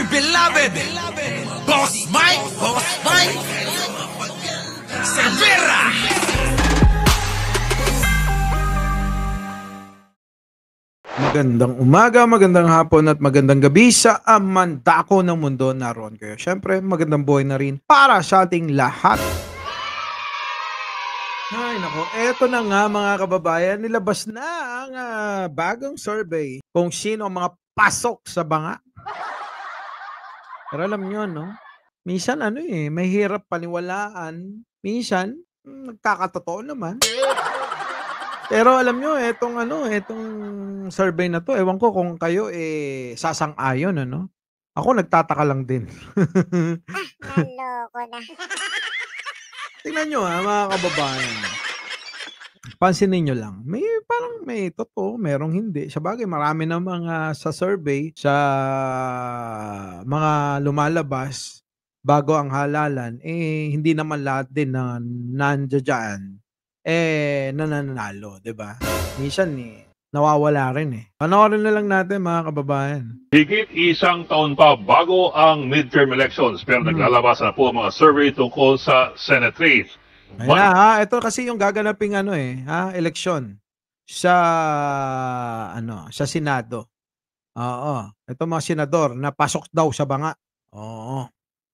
urban loving. Boss Mike, Boss Mike. Severa. Magandang umaga, magandang hapon at magandang gabi sa amantako ng mundo na Ron kayo. Siyempre, magandang buhay na rin para sa ating lahat. Ay nako, eto na nga mga kababayan, nilabas na ang uh, bagong survey kung sino ang mga pasok sa banga. Pero alam nyo, no? Minsan, ano eh, may hirap paniwalaan. Minsan, nagkakatotoo naman. Pero alam nyo, etong ano, etong survey na to, ewan ko kung kayo eh sasang-ayon, ano? Ako nagtataka lang din. ah, naloko na. Tingnan nyo ha, ah, mga kababayan pansin nyo lang, may parang may totoo, merong hindi. Sa bagay, marami na mga sa survey, sa mga lumalabas bago ang halalan, eh hindi naman lahat din na nandiyan eh nananalo, 'di ba? Minsan eh nawawala rin eh. Panoorin na lang natin mga kababayan. Higit isang taon pa bago ang midterm elections pero hmm. naglalabas na po mga survey tungkol sa Senate race. Ayan, What? ha, ito kasi yung gaganaping ano eh, ha, eleksyon sa ano, sa Senado. Oo. Ito mga senador na pasok daw sa banga. Oo.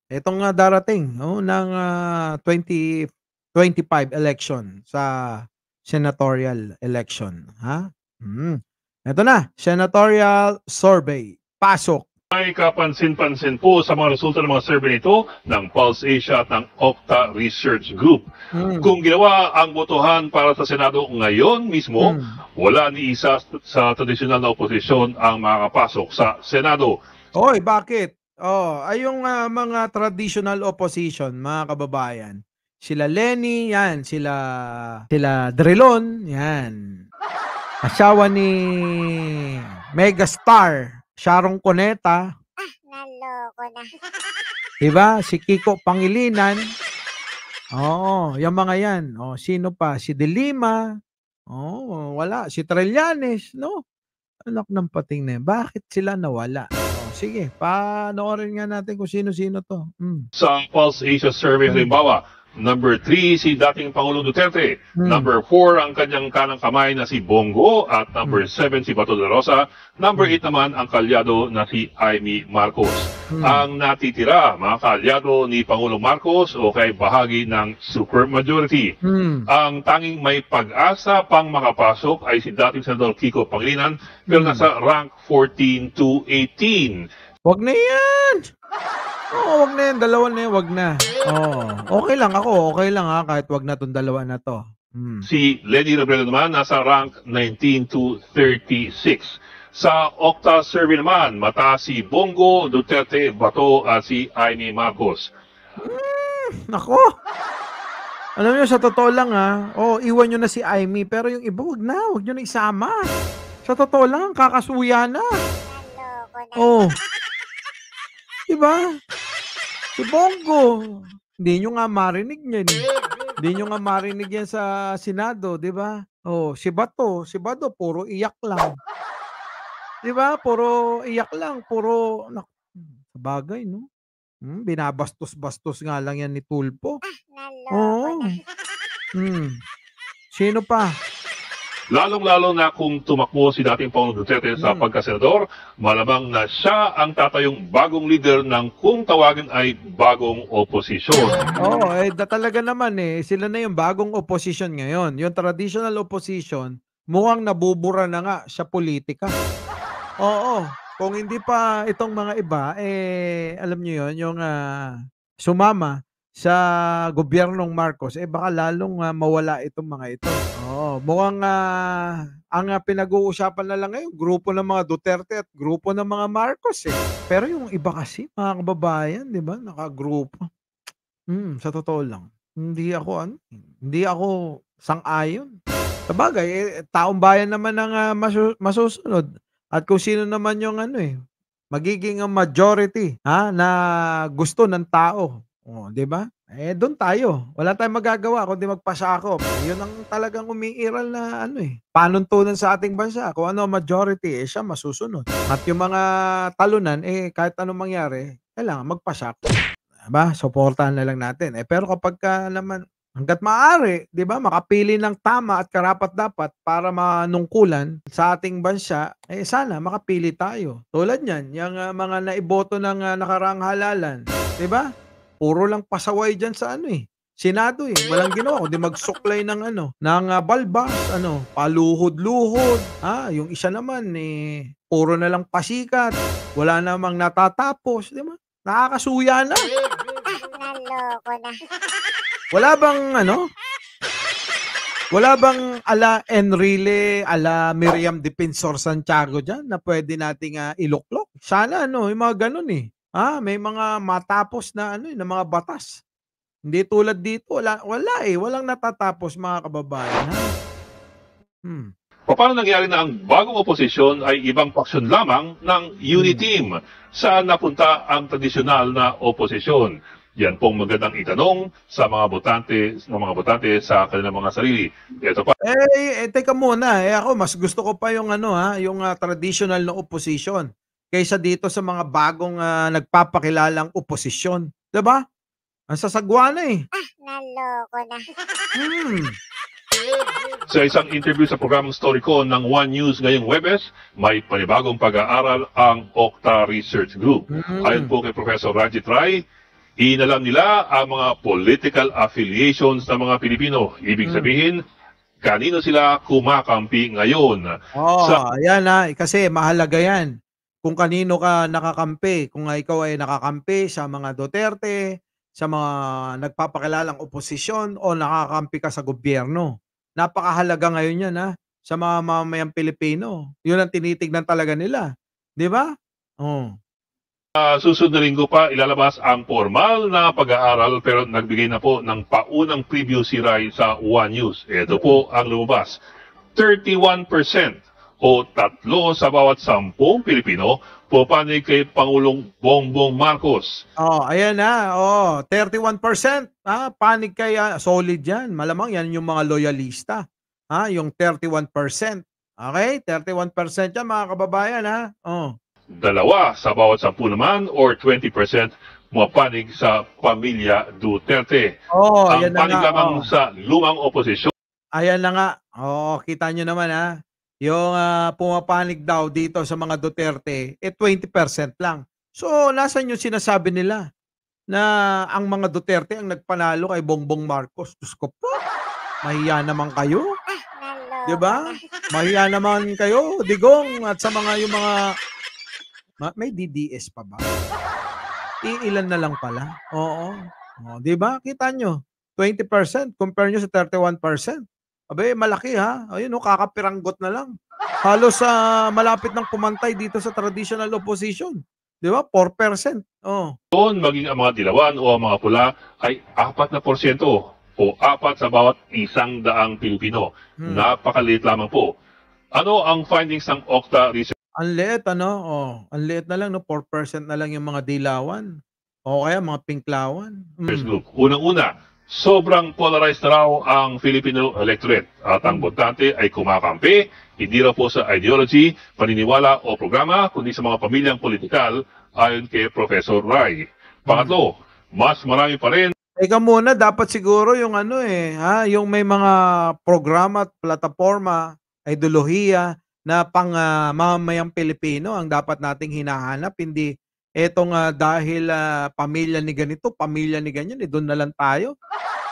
Itong uh, darating no, ng uh, ah, 2025 election sa senatorial election, ha? Hmm. Ito na, senatorial survey. Pasok ay kapansin-pansin po sa mga resulta ng mga survey nito ng Pulse Asia at ng Octa Research Group. Mm. Kung ginawa ang botohan para sa Senado ngayon mismo, mm. wala ni isa sa tradisyonal na oposisyon ang makakapasok sa Senado. Hoy, bakit? Oh, ay yung uh, mga traditional opposition, mga kababayan. Sila Lenny, yan, sila sila Drilon, yan. Asawa ni Megastar Sharon Cuneta. Ah, naloko na. Diba? Si Kiko Pangilinan. Oo, yung mga yan. O, oh, sino pa? Si Delima. Oo, wala. Si Trillanes, no? Anak ng pating na Bakit sila nawala? O, oh, sige, panoorin nga natin kung sino-sino to. Mm. Sa Pulse Asia Survey, halimbawa, Number 3, si dating Pangulo Duterte. Hmm. Number 4, ang kanyang kanang kamay na si Bongo. At number 7, hmm. si Bato de Rosa. Number 8 hmm. naman, ang kalyado na si Amy Marcos. Hmm. Ang natitira, mga kalyado ni Pangulong Marcos o kay bahagi ng supermajority. Hmm. Ang tanging may pag-asa pang makapasok ay si dating Senador Kiko Pangilinan pero hmm. nasa rank 14 to 18. Wag na yan! Oo, oh, wag na yan. Dalawa na yan, wag na. Oo. Oh, okay lang ako, okay lang ha, ah, kahit wag na tong dalawa na to. Hmm. Si Lenny Robredo naman nasa rank 19 to 36. Sa Octa survey naman, mata si Bongo, Duterte, Bato at si Aimee Marcos. Hmm, nako! Alam niyo sa totoo lang ha, ah, oh, iwan niyo na si Aimee, pero yung iba, wag na, wag niyo na isama. Sa totoo lang, kakasuya na. Ang loko na. Oh. Diba? Si Bongo. Hindi nyo nga marinig yan. Eh. Hindi nyo nga marinig yan sa Senado, di ba? Oh, si Bato, si Bato, puro iyak lang. Di ba? Puro iyak lang, puro, nak, bagay, no? Hmm, binabastos-bastos nga lang yan ni Tulpo. Ah, Oo. Oh. Hmm. Sino pa? Lalong-lalo na kung tumakbo si dating Pangulong Duterte sa mm. pagkasenador, malamang na siya ang tatayong bagong leader ng kung tawagin ay bagong oposisyon. Oo, oh, eh, talaga naman eh, sila na yung bagong oposisyon ngayon. Yung traditional opposition, mukhang nabubura na nga sa politika. Oo, kung hindi pa itong mga iba, eh, alam nyo yon yung uh, sumama sa gobyernong Marcos, eh baka lalong uh, mawala itong mga ito. Oo, mukhang uh, ang uh, pinag-uusapan na lang ngayon, grupo ng mga Duterte at grupo ng mga Marcos eh. Pero yung iba kasi, mga kababayan, di ba, nakagrupo. Hmm, sa totoo lang, hindi ako, ano, hindi ako sang-ayon. Sabagay, eh, taong bayan naman ang uh, masu- masusunod. At kung sino naman yung ano eh, magiging majority ha, na gusto ng tao Oh, 'di ba? Eh doon tayo. Wala tayong magagawa kundi magpasakop. 'Yun ang talagang umiiral na ano eh. Panuntunan sa ating bansa. Kung ano majority eh siya masusunod. At yung mga talunan eh kahit anong mangyari, kailangan magpasakop. Diba? Suportahan na lang natin. Eh pero kapag ka naman hangga't maaari, 'di ba, makapili ng tama at karapat-dapat para manungkulan sa ating bansa, eh sana makapili tayo. Tulad niyan, yung uh, mga naiboto ng uh, ah, nakarang halalan, 'di ba? puro lang pasaway diyan sa ano eh. Senado eh. Walang ginawa kundi magsuklay ng ano, ng uh, balbas, ano, paluhod-luhod. Ah, yung isa naman eh, puro na lang pasikat. Wala namang natatapos, di ba? Nakakasuya na. Naloko na. Wala bang ano? Wala bang ala Enrile, ala Miriam Defensor Santiago dyan na pwede nating uh, iluklok? Sana ano, yung mga ganun eh. Ah, may mga matapos na ano, eh, na mga batas. Hindi tulad dito, wala, wala eh, walang natatapos mga kababayan. Ha? Hmm. O paano nangyari na ang bagong oposisyon ay ibang paksyon lamang ng Uniteam? Hmm. Saan napunta ang tradisyonal na oposisyon? Yan pong magandang itanong sa mga botante, sa mga botante sa kanilang mga sarili. Ito pa. Eh, eh teka muna, eh ako mas gusto ko pa yung ano ha, yung uh, ah, traditional na opposition kaysa dito sa mga bagong uh, nagpapakilalang oposisyon. 'Di ba? Ang sasagwa na eh. Ah, naloko na. Hmm. Sa isang interview sa programang Story ko ng One News ngayong Webes, may panibagong pag-aaral ang Okta Research Group. Mm-hmm. Ayon po kay Professor Rajit Rai, inalam nila ang mga political affiliations ng mga Pilipino. Ibig hmm. sabihin, kanino sila kumakampi ngayon. Oh, sa... ayan na, ah. kasi mahalaga yan kung kanino ka nakakampi, kung ikaw ay nakakampi sa mga Duterte, sa mga nagpapakilalang oposisyon o nakakampi ka sa gobyerno. Napakahalaga ngayon yan ha, sa mga mamayang Pilipino. Yun ang tinitignan talaga nila. Di ba? Oh. Uh, susunod na linggo pa ilalabas ang formal na pag-aaral pero nagbigay na po ng paunang preview si Rai sa One News. Ito po ang lumabas. 31% o tatlo sa bawat sampung Pilipino pupanig kay Pangulong Bongbong Marcos. Oh, ayan na. Oh, 31%. Ha? Ah, panig kay ah, solid yan. Malamang yan yung mga loyalista. Ha? Ah, yung 31%. Okay? 31% yan mga kababayan ha. Oh. Dalawa sa bawat sampu naman or 20% mapanig sa pamilya Duterte. Oh, Ang ayan na nga. lamang Oh. sa lumang oposisyon Ayan na nga. Oo, oh, kita nyo naman ha yung uh, pumapanig daw dito sa mga Duterte, eh 20% lang. So, nasan yung sinasabi nila na ang mga Duterte ang nagpanalo kay Bongbong Marcos? Diyos ko po, mahiya naman kayo. Ah, di ba? Mahiya naman kayo, Digong, at sa mga yung mga... Ma, may DDS pa ba? Iilan na lang pala. Oo. O, oh, di ba? Kita nyo. 20%, compare nyo sa 31%. Abe, malaki ha. Ayun o, oh, kakapiranggot na lang. Halos sa uh, malapit ng pumantay dito sa traditional opposition. Di ba? 4%. Oh. Doon maging ang mga dilawan o ang mga pula ay 4 na porsyento o 4 sa bawat isang daang Pilipino. Hmm. Napakaliit lamang po. Ano ang findings ng Okta Research? Ang liit ano? Oh, ang liit na lang no 4% na lang yung mga dilawan. O kaya mga pinklawan. Mm. First group. Unang-una, sobrang polarized raw ang Filipino electorate at ang hmm. botante ay kumakampi hindi raw po sa ideology, paniniwala o programa kundi sa mga pamilyang politikal ayon kay Professor Rai. Pangatlo, hmm. mas marami pa rin Teka muna, dapat siguro yung ano eh, ha, yung may mga programa at plataforma, ideolohiya na pang uh, mamayang Pilipino ang dapat nating hinahanap, hindi etong uh, dahil uh, pamilya ni ganito, pamilya ni ganyan, eh, doon na lang tayo.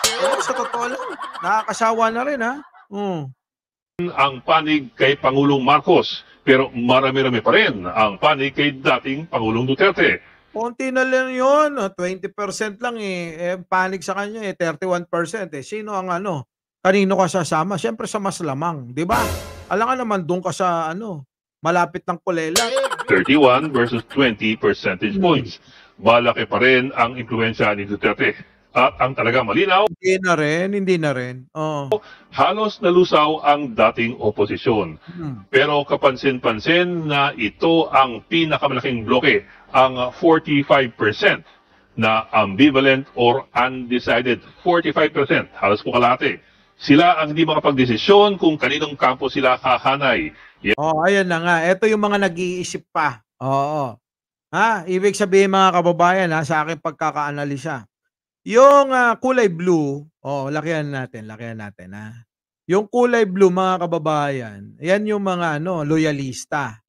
Pero sa totoo lang, nakakasawa na rin ha. Mm. Ang panig kay Pangulong Marcos, pero marami-rami pa rin ang panig kay dating Pangulong Duterte. Konti na lang yun, 20% ah, lang eh, eh panig sa kanya eh, 31% eh. Sino ang ano, kanino ka sasama? Siyempre sa mas lamang, di ba? Alam ka naman, doon ka sa ano, malapit ng kulela. 31 versus 20 percentage points. Malaki pa rin ang impluensya ni Duterte. At ang talaga malinaw, hindi na rin, hindi na rin. Oo. halos nalusaw ang dating oposisyon. Hmm. Pero kapansin-pansin na ito ang pinakamalaking bloke, ang 45% na ambivalent or undecided. 45%, halos po kalate. Sila ang hindi makapagdesisyon kung kaninong kampo sila hahanay. Yeah. Oh, ayan na nga. Ito yung mga nag-iisip pa. Oo. Ha, ibig sabihin mga kababayan ha, sa aking pagkakaanalisa. Yung uh, kulay blue, oh, lakihan natin, lakihan natin ha. Yung kulay blue mga kababayan, yan yung mga ano, loyalista.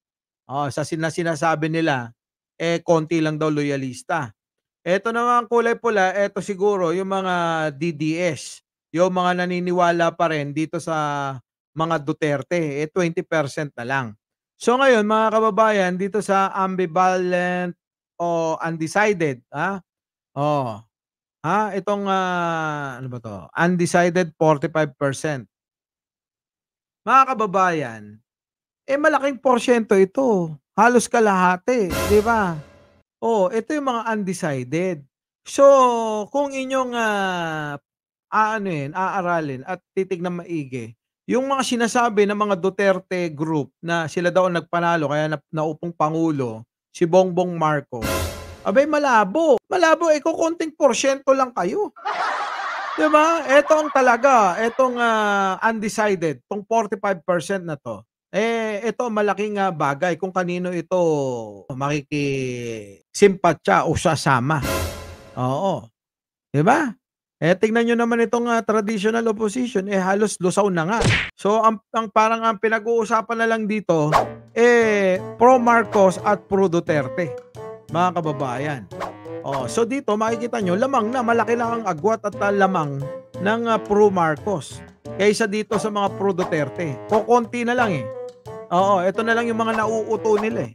Oh, sa sin sinasabi nila, eh konti lang daw loyalista. Ito naman ang kulay pula, ito siguro yung mga DDS, yung mga naniniwala pa rin dito sa mga Duterte, eh 20% na lang. So ngayon mga kababayan, dito sa ambivalent o undecided, ha? Oh. Ha, itong uh, ano ba to? Undecided 45%. Mga kababayan, eh malaking porsyento ito. Halos kalahati, di ba? Oh, ito yung mga undecided. So, kung inyong uh, ah, aanuin, aaralin at titignan maigi, yung mga sinasabi ng mga Duterte group na sila daw nagpanalo kaya na, naupong Pangulo si Bongbong Marcos. Abay malabo. Malabo eh kung konting porsyento lang kayo. 'Di ba? Etong talaga, etong uh, undecided, tong 45% na 'to. Eh ito malaking uh, bagay kung kanino ito makikisimpatya o sasama. Oo. 'Di ba? Eh tingnan niyo naman itong uh, traditional opposition eh halos lusaw na nga. So ang, ang parang ang pinag-uusapan na lang dito eh pro Marcos at pro Duterte. Mga kababayan. Oh, so dito makikita nyo, lamang na malaki lang ang agwat at uh, lamang ng uh, pro Marcos kaysa dito sa mga pro Duterte. Kokonti na lang eh. Oo, ito na lang yung mga nauuto nila eh.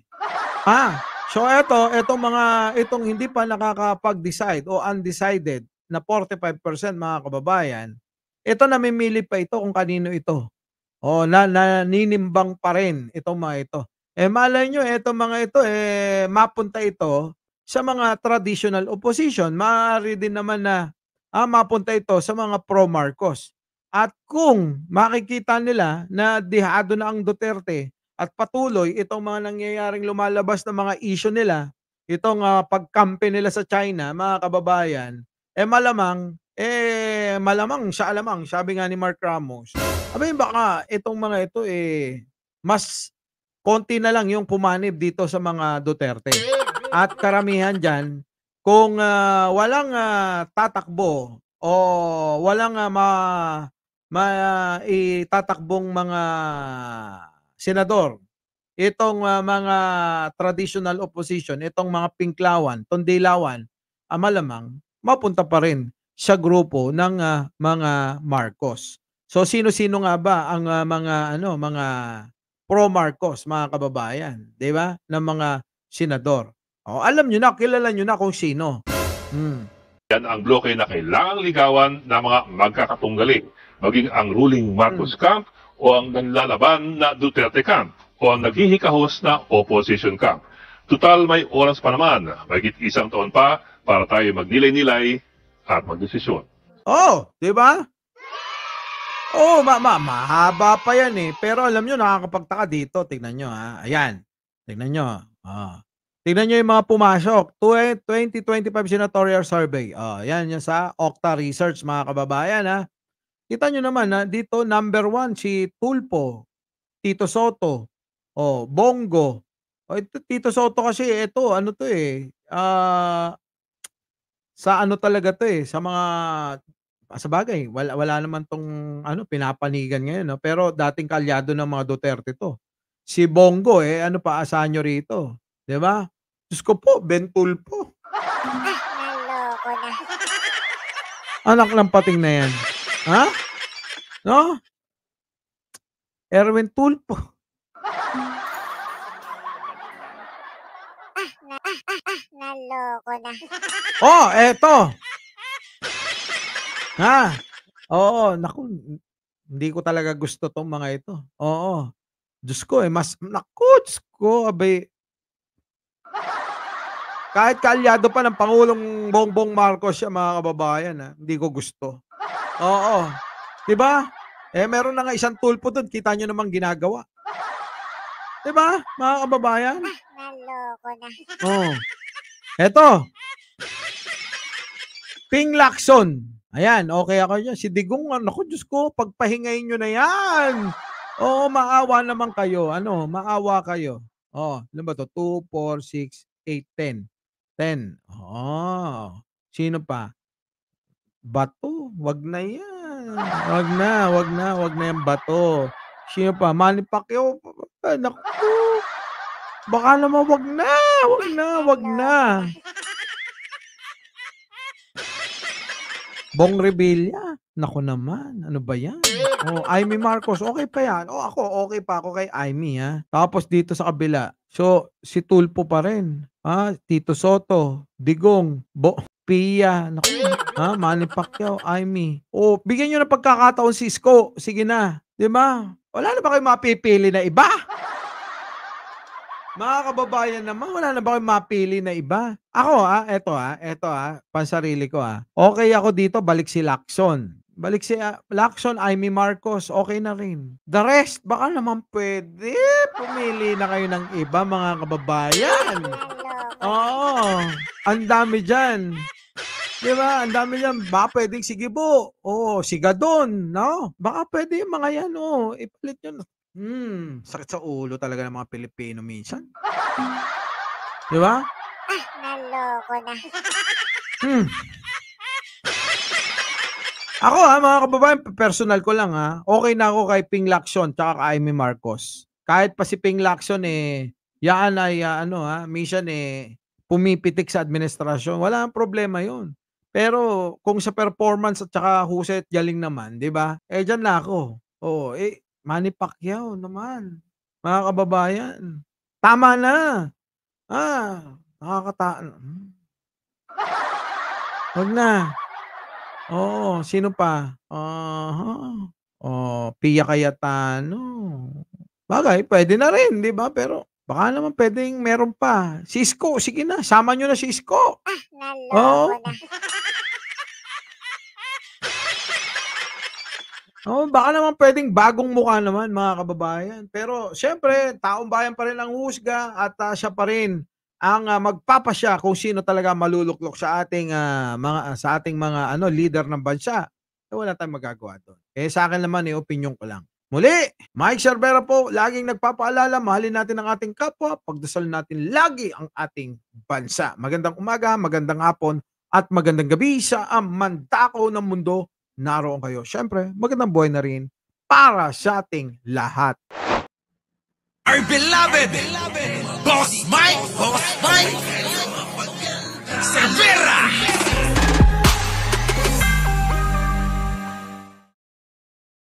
Ah, so ito, itong mga itong hindi pa nakakapag-decide o undecided na 45% mga kababayan, ito namimili pa ito kung kanino ito. O na, naninimbang pa rin itong mga ito. Eh malay nyo, ito mga ito, eh, mapunta ito sa mga traditional opposition. Maaari din naman na ah, mapunta ito sa mga pro-Marcos. At kung makikita nila na dihado na ang Duterte at patuloy itong mga nangyayaring lumalabas na mga issue nila, itong uh, pagkampi nila sa China, mga kababayan, eh malamang, eh malamang sa alamang, sabi nga ni Mark Ramos. Sabi baka itong mga ito eh mas konti na lang yung pumanib dito sa mga Duterte. At karamihan diyan kung uh, walang uh, tatakbo o walang uh, ma, ma uh, itatakbong mga senador, itong uh, mga traditional opposition, itong mga pinklawan, tondilawan, ah, malamang, mapunta pa rin sa grupo ng uh, mga Marcos. So sino-sino nga ba ang uh, mga ano mga pro Marcos mga kababayan, 'di ba? Ng mga senador. O, alam niyo na, kilala niyo na kung sino. Hmm. Yan ang bloke na kailangang ligawan ng mga magkakatunggali, maging ang ruling hmm. Marcos hmm. camp o ang nanlalaban na Duterte camp o ang naghihikahos na opposition camp. Tutal may oras pa naman, magit isang taon pa para tayo magnilay-nilay at magdesisyon. Oh, di ba? Oh, ma, ma mahaba pa yan eh. Pero alam niyo nakakapagtaka dito. Tingnan niyo ha. Ayan. Tingnan niyo. Oh. Tingnan niyo yung mga pumasok. 2025 Senatorial Survey. Oh, yan yung sa Octa Research mga kababayan ha. Kita niyo naman na dito number one si Tulpo, Tito Soto, oh, Bongo. Oh, ito, Tito Soto kasi ito ano to eh. Uh, sa ano talaga to eh, sa mga ah, sa bagay, wala, wala naman tong ano, pinapanigan ngayon. No? Pero dating kalyado ng mga Duterte to. Si Bongo eh, ano pa asahan nyo rito? Di ba? Diyos ko po, Bentul po. Naloko na. Anak lang pating na yan. Ha? No? Erwin Tulpo. Naloko na. Oh, eto. ha? Oo, naku, hindi ko talaga gusto tong mga ito. Oo. Diyos ko, eh, mas, naku, Diyos ko, abay. Kahit kalyado pa ng Pangulong Bongbong Marcos siya, mga kababayan, ha? hindi ko gusto. Oo. Diba? Eh, meron na nga isang tulpo doon. Kita nyo namang ginagawa. Diba, mga kababayan? Ah, naloko na. Oo. Oh. Eto. Ping Lakson. Ayan, okay ako dyan. Si Digong, ano ko, Diyos ko, pagpahingayin nyo na yan. Oo, maawa naman kayo. Ano, maawa kayo. Oh, ano ba to? 2, 4, 6, 8, 10. 10. Oh. Sino pa? Bato. Wag na yan. Wag na, wag na, wag na yung bato. Sino pa? Manny Pacquiao. Naku. Baka naman wag na, wag na, wag na. Bong Rebilla. Nako naman, ano ba yan? Oh, Amy Marcos, okay pa yan. Oh, ako, okay pa ako kay Amy, ha? Tapos dito sa kabila, so, si Tulpo pa rin. Ha? Tito Soto, Digong, Bo, Pia, nako, ha? Manny Pacquiao, Amy. Oh, bigyan nyo na pagkakataon si Isko. Sige na. Di ba? Wala na ba kayo mapipili na iba? Mga kababayan naman, wala na ba kayong mapili na iba? Ako ah, eto ah, eto ah, pansarili ko ah. Okay ako dito, balik si Lacson. Balik si uh, Lacson, Amy Marcos, okay na rin. The rest, baka naman pwede. Pumili na kayo ng iba, mga kababayan. Oo, ang dami dyan. Di ba? Ang dami niyan. Baka pwedeng si Gibo. Oo, oh, si Gadon. No? Baka pwede yung mga yan. oh. ipalit nyo. Hmm, sakit sa ulo talaga ng mga Pilipino minsan. 'Di ba? Ah, naloko na. Hmm. Ako ha, ah, mga kababayan, personal ko lang ha. Ah. Okay na ako kay Ping Lacson tsaka kay Amy Marcos. Kahit pa si Ping Lacson eh, yaan ay uh, ano ha, mission eh, pumipitik sa administrasyon. Wala nang problema yun. Pero kung sa performance at saka huset galing naman, 'di ba? Eh diyan na ako. Oo. eh Manny Pacquiao naman. Mga kababayan, tama na. Ah, nakakata... Hmm. Huwag na. Oo, sino pa? Uh-huh. Oh, Pia Cayetano. Bagay, pwede na rin, di ba? Pero baka naman pwedeng meron pa. Cisco, sige na, sama nyo na Cisco. Ah, nalaman oh. na. Oh, baka naman pwedeng bagong mukha naman mga kababayan. Pero siyempre, taong bayan pa rin ang husga at uh, siya pa rin ang uh, magpapasya kung sino talaga maluluklok sa ating uh, mga sa ating mga ano leader ng bansa. Eh, wala tayong magagawa doon. Eh sa akin naman eh opinion ko lang. Muli, Mike Cervera po, laging nagpapaalala, mahalin natin ang ating kapwa, pagdasal natin lagi ang ating bansa. Magandang umaga, magandang hapon, at magandang gabi sa amantako ng mundo naroon kayo. Siyempre, magandang buhay na rin para sa ating lahat. Our beloved, beloved Boss Mike, Boss Mike, Severa!